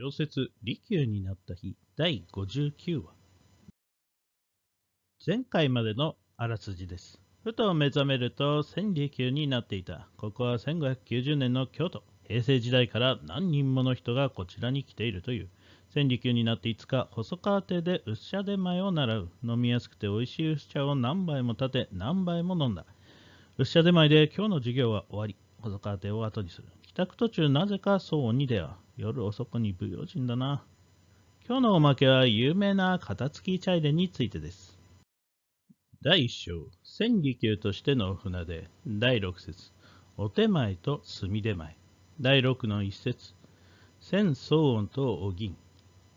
小説「利休になった日」第59話前回までのあらすじですふと目覚めると千利休になっていたここは1590年の京都平成時代から何人もの人がこちらに来ているという千利休になって5日細川邸で薄茶で前を習う飲みやすくて美味しい薄茶を何杯も立て何杯も飲んだ薄茶で前で今日の授業は終わり細川邸を後にする帰宅途中なぜか騒音に出会う夜遅くに不用心だな。今日のおまけは有名な片付きチャイレについてです。第1章、千里級としての船出、第6節、お手前と墨手前、第6の1節、千騒音とお銀。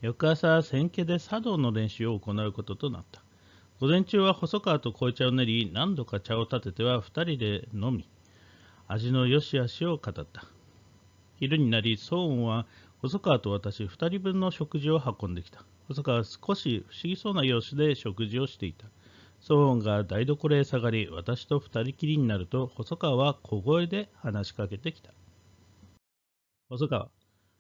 翌朝、千家で茶道の練習を行うこととなった。午前中は細川と紅茶を練り、何度か茶を立てては2人で飲み、味の良し悪しを語った。昼になり、ソーンは細川と私2人分の食事を運んできた。細川は少し不思議そうな様子で食事をしていた。ソーンが台所へ下がり、私と2人きりになると、細川は小声で話しかけてきた。細川、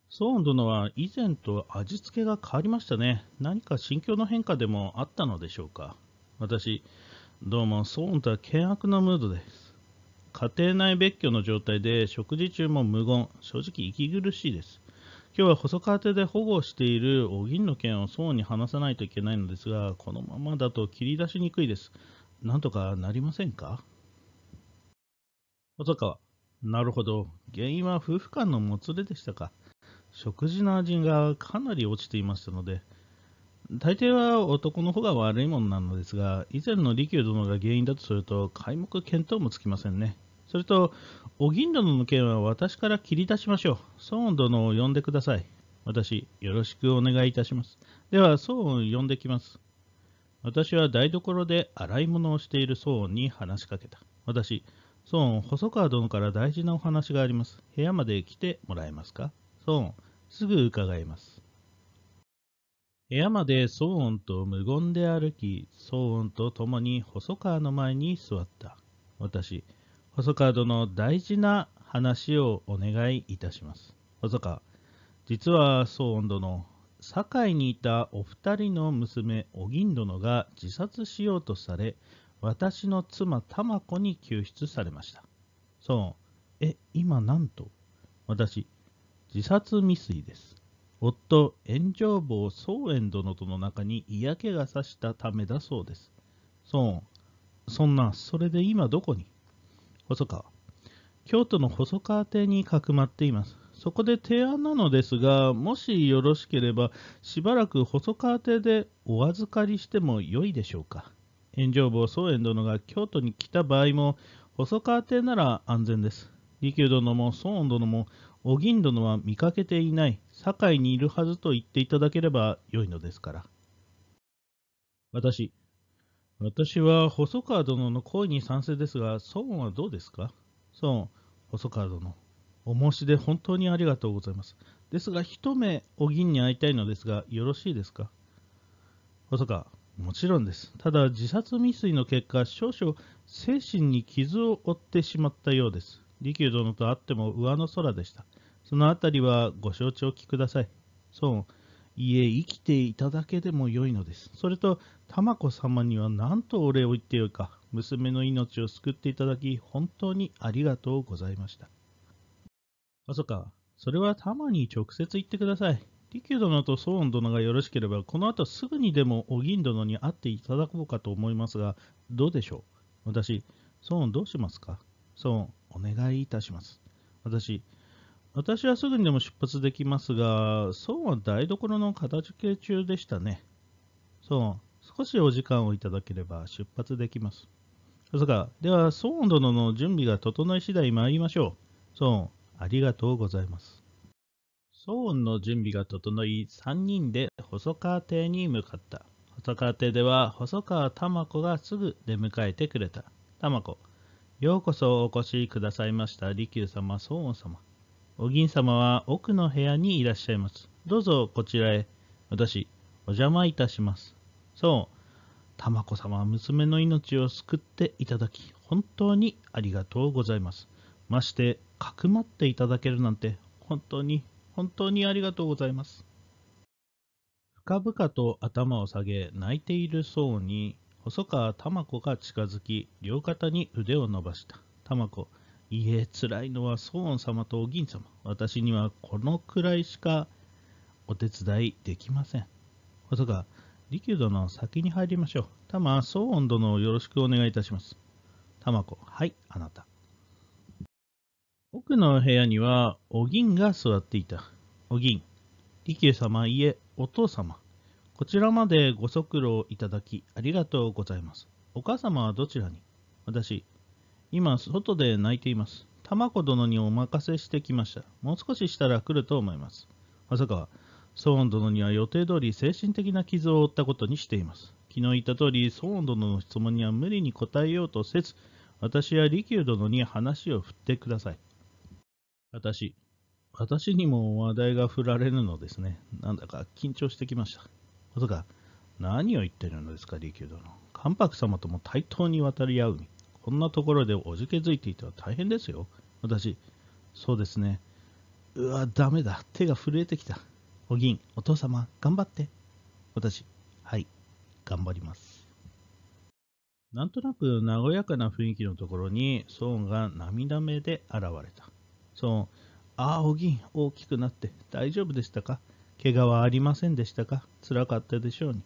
ソーン殿は以前と味付けが変わりましたね。何か心境の変化でもあったのでしょうか。私、どうもソーンとは険悪なムードです。家庭内別居の状態で食事中も無言、正直息苦しいです。今日は細川邸で保護しているお銀の件をそに話さないといけないのですが、このままだと切り出しにくいです。なんとかなりませんか細川、なるほど。原因は夫婦間のもつれでしたか。食事の味がかなり落ちていましたので、大抵は男の方が悪いものなのですが、以前の利休殿が原因だとすると、皆目見当もつきませんね。それと、お銀殿の件は私から切り出しましょう。孫恩殿を呼んでください。私、よろしくお願いいたします。では、孫恩を呼んできます。私は台所で洗い物をしている孫恩に話しかけた。私、孫恩、細川殿から大事なお話があります。部屋まで来てもらえますか孫恩、すぐ伺います。部屋まで騒音と無言で歩き、騒音と共に細川の前に座った。私、細川殿、大事な話をお願いいたします。細川、実は騒音殿、堺にいたお二人の娘、お銀殿が自殺しようとされ、私の妻、玉子に救出されました。騒音、え、今なんと私、自殺未遂です。夫、炎上坊宗円殿との中に嫌気がさしたためだそうです。そう、そんな、それで今どこに細川。京都の細川邸にかくまっています。そこで提案なのですが、もしよろしければ、しばらく細川邸でお預かりしてもよいでしょうか。炎上坊宗円殿が京都に来た場合も、細川邸なら安全です。利休殿も孫恩殿もお銀殿は見かけていない、堺にいるはずと言っていただければよいのですから。私、私は細川殿の為に賛成ですが、孫はどうですか孫、細川殿、お申し出本当にありがとうございます。ですが、一目お銀に会いたいのですが、よろしいですか細川、もちろんです。ただ、自殺未遂の結果、少々精神に傷を負ってしまったようです。利休殿と会っても上の空でした。そのあたりはご承知おきください。そう、いえ、生きていただけでもよいのです。それと、玉子様には何とお礼を言ってよいか。娘の命を救っていただき、本当にありがとうございました。あ、そか。それは玉に直接言ってください。利休殿とソ恩殿がよろしければ、この後すぐにでもお銀殿に会っていただこうかと思いますが、どうでしょう私、ソ恩どうしますかソーお願いいたします。私、私はすぐにでも出発できますが、そうは台所の片付け中でしたね。そう、少しお時間をいただければ出発できます。そうか、では、孫う殿の準備が整い次第参りましょう。そう、ありがとうございます。騒音の準備が整い、3人で細川邸に向かった。細川邸では、細川玉子がすぐ出迎えてくれた。玉子、ようこそお越しくださいました利休様、孫恩様。お銀様は奥の部屋にいらっしゃいます。どうぞこちらへ。私、お邪魔いたします。そう、玉子様は娘の命を救っていただき、本当にありがとうございます。まして、かくまっていただけるなんて、本当に、本当にありがとうございます。深々と頭を下げ、泣いている孫に、細川玉子が近づき、両肩に腕を伸ばした。玉子、いいえ、辛いのは宗恩様とお銀様。私にはこのくらいしかお手伝いできません。細川、利休殿、先に入りましょう。玉、宗恩殿をよろしくお願いいたします。玉子、はい、あなた。奥の部屋にはお銀が座っていた。お銀、利休様、いえ、お父様。こちらまでご足労いただきありがとうございます。お母様はどちらに私、今外で泣いています。玉子殿にお任せしてきました。もう少ししたら来ると思います。まさソーン殿には予定通り精神的な傷を負ったことにしています。昨日言った通り、ソーン殿の質問には無理に答えようとせず、私や利休殿に話を振ってください。私、私にも話題が振られるのですね。なんだか緊張してきました。ことが何を言ってるのですか、利休殿。関白様とも対等に渡り合うに、こんなところでおじけづいていては大変ですよ。私、そうですね。うわ、ダメだ。手が震えてきた。お銀、お父様、頑張って。私、はい、頑張ります。なんとなく和やかな雰囲気のところに、孫が涙目で現れた。孫、ああ、お銀、大きくなって大丈夫でしたか怪我はありませんでしたかつらかったでしょうに。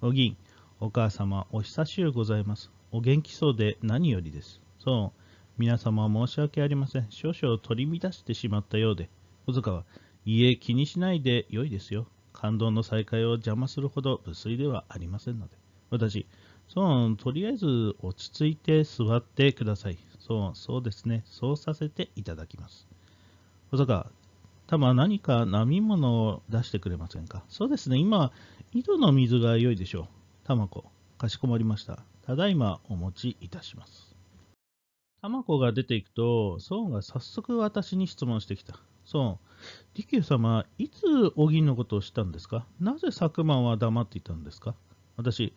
お銀、お母様、お久しゅうございます。お元気そうで何よりです。そう、皆様申し訳ありません。少々取り乱してしまったようで。小塚は、いえ、気にしないでよいですよ。感動の再会を邪魔するほど無粋ではありませんので。私、そう、とりあえず落ち着いて座ってください。そう、そうですね。そうさせていただきます。小坂、多分何か飲み物を出してくれませんか。そうですね、今、井戸の水が良いでしょう。たまこ、かしこまりました。ただいまお持ちいたします。たまこが出ていくと、ソーンが早速私に質問してきた。ソーン、利休様、いつお銀のことを知ったんですかなぜ昨晩は黙っていたんですか私、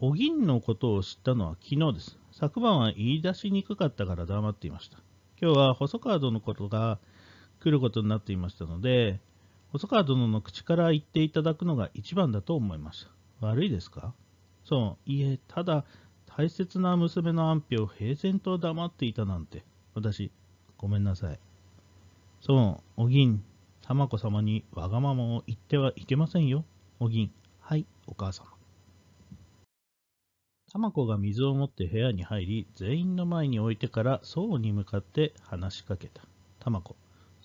お銀のことを知ったのは昨日です。昨晩は言い出しにくかったから黙っていました。今日は細川殿のことが来ることになっていましたので、細川殿の口から言っていただくのが一番だと思いました。悪いですかそう、いえ、ただ、大切な娘の安否を平然と黙っていたなんて、私、ごめんなさい。そう、お銀、玉子様にわがままを言ってはいけませんよ。お銀、はい、お母様。玉子が水を持って部屋に入り、全員の前に置いてから、宋に向かって話しかけた。玉子、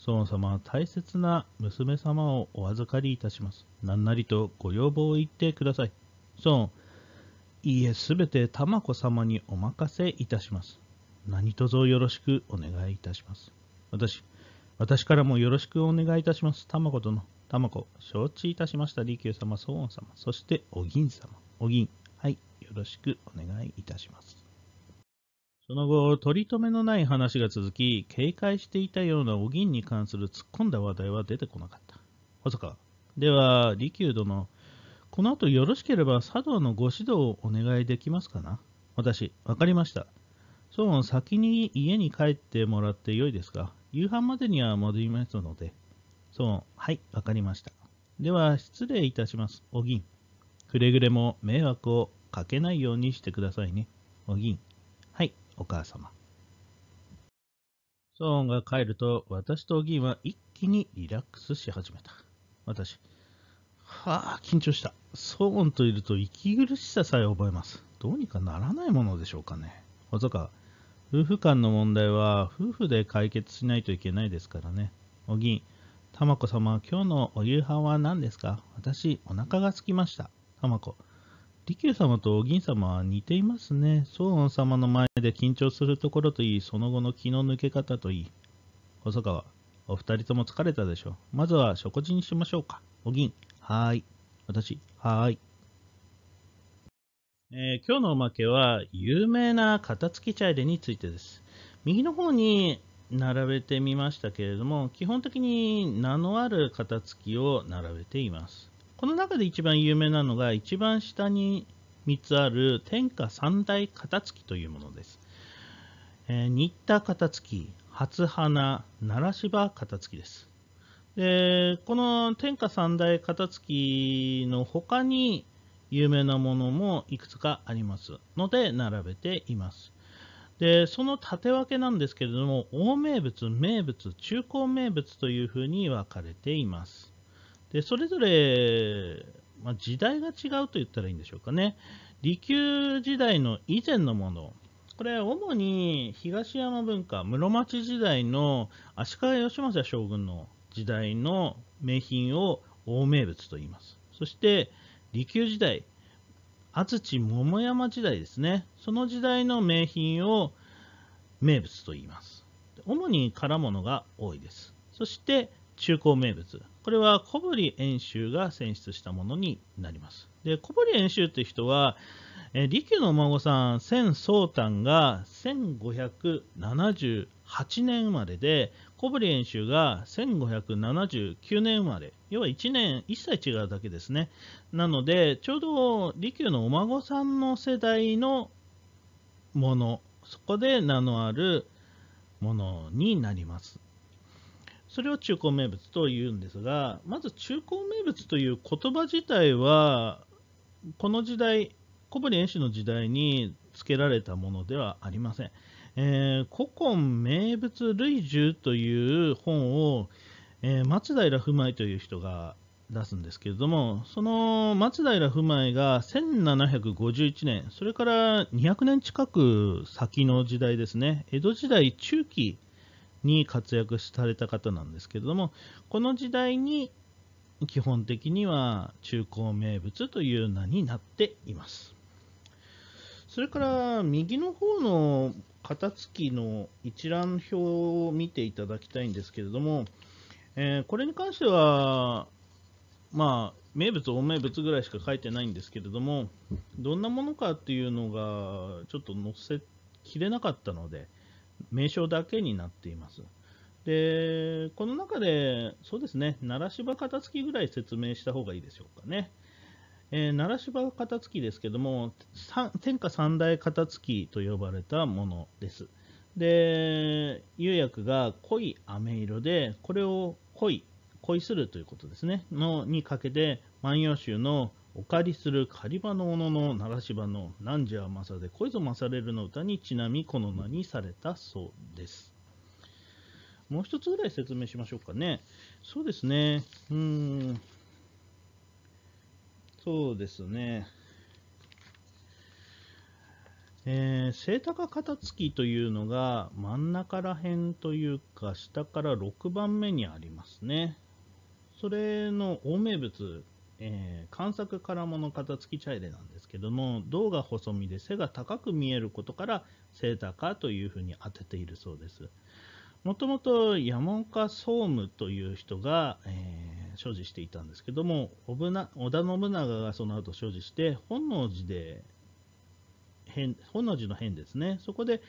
孫様、大切な娘様をお預かりいたします。何なりとご要望を言ってください。孫、いいえ、すべて玉子様にお任せいたします。何卒よろしくお願いいたします。私、私からもよろしくお願いいたします。玉子殿、玉子、承知いたしました。利休様、孫様、そしてお銀様、お銀、はい、よろしくお願いいたします。その後、取り留めのない話が続き、警戒していたようなお銀に関する突っ込んだ話題は出てこなかった。細川、では、利休殿、この後よろしければ茶道のご指導をお願いできますかな私、わかりました。そう、先に家に帰ってもらってよいですか夕飯までには戻りますので。そう、はい、わかりました。では、失礼いたします、お銀。くれぐれも迷惑をかけないようにしてくださいね、お銀。お母様。ソーンが帰ると、私とお銀は一気にリラックスし始めた。私、はあ、緊張した。ソーンといると息苦しささえ覚えます。どうにかならないものでしょうかね。細川、か、夫婦間の問題は夫婦で解決しないといけないですからね。お銀、たまこ様、今日のお夕飯は何ですか私、お腹が空きました。たまこ、利休様とお銀様は似ていますね。宗恩様の前で緊張するところといい、その後の気の抜け方といい。細川、お二人とも疲れたでしょう。まずは食事にしましょうか。お銀、はーい。私、はーい。えー、今日のおまけは、有名な片付き茶入れについてです。右の方に並べてみましたけれども、基本的に名のある片付きを並べています。この中で一番有名なのが一番下に3つある天下三大片付きというものです。えー、新田片付き、初花、奈良芝片付きです。で、この天下三大片付きの他に有名なものもいくつかありますので並べています。で、その縦分けなんですけれども、大名物、名物、中高名物というふうに分かれています。でそれぞれ、まあ、時代が違うと言ったらいいんでしょうかね利休時代の以前のものこれは主に東山文化室町時代の足利義政将軍の時代の名品を大名物と言いますそして利休時代安土桃山時代ですねその時代の名品を名物と言います主に唐物が多いですそして中高名物これは小堀演習が選出したものになります。で小堀演習という人は、え利休のお孫さん、千宗丹が1578年生まれで、小堀演習が1579年生まれ、要は1年、1歳違うだけですね。なので、ちょうど利休のお孫さんの世代のもの、そこで名のあるものになります。それを中高名物というんですが、まず中高名物という言葉自体は、この時代、小堀遠州の時代に付けられたものではありません。えー、古今名物類獣という本を、えー、松平不昧という人が出すんですけれども、その松平不昧が1751年、それから200年近く先の時代ですね、江戸時代中期に活躍された方なんですけれどもこの時代に基本的には中高名物という名になっていますそれから右の方の肩付きの一覧表を見ていただきたいんですけれども、えー、これに関してはまあ名物、大名物ぐらいしか書いてないんですけれども、どんなものかっていうのがちょっと載せきれなかったので、名称だけになっています。で、この中で、そうですね、奈良芝片付きぐらい説明した方がいいでしょうかね。えー、奈良芝片付きですけども、天下三大片付きと呼ばれたものです。で、釉薬が濃い飴色で、これを濃い、恋するということですね、のにかけて、万葉集のお借りする狩場の野の長柴のなんじゃまさでこいぞまされるの歌にちなみこの名にされたそうです。もう一つぐらい説明しましょうかね。そうですね。うん。そうですね。えー、背カタツきというのが真ん中ら辺というか下から6番目にありますね。それの大名物えー、観察からもの片付き茶入れなんですけども胴が細身で背が高く見えることから背高というふうに当てているそうですもともと山岡総務という人が、えー、所持していたんですけども織田信長がその後所持して本能寺で本能寺の変ですねそこで、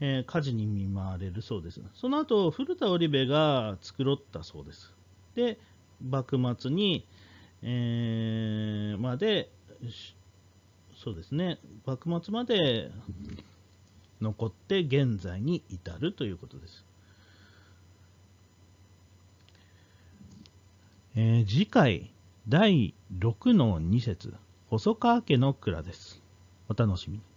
えー、火事に見舞われるそうですその後古田織部が繕ったそうですで幕末にえー、まで、そうですね、幕末まで残って現在に至るということです。えー、次回、第6の2節、細川家の蔵です。お楽しみに。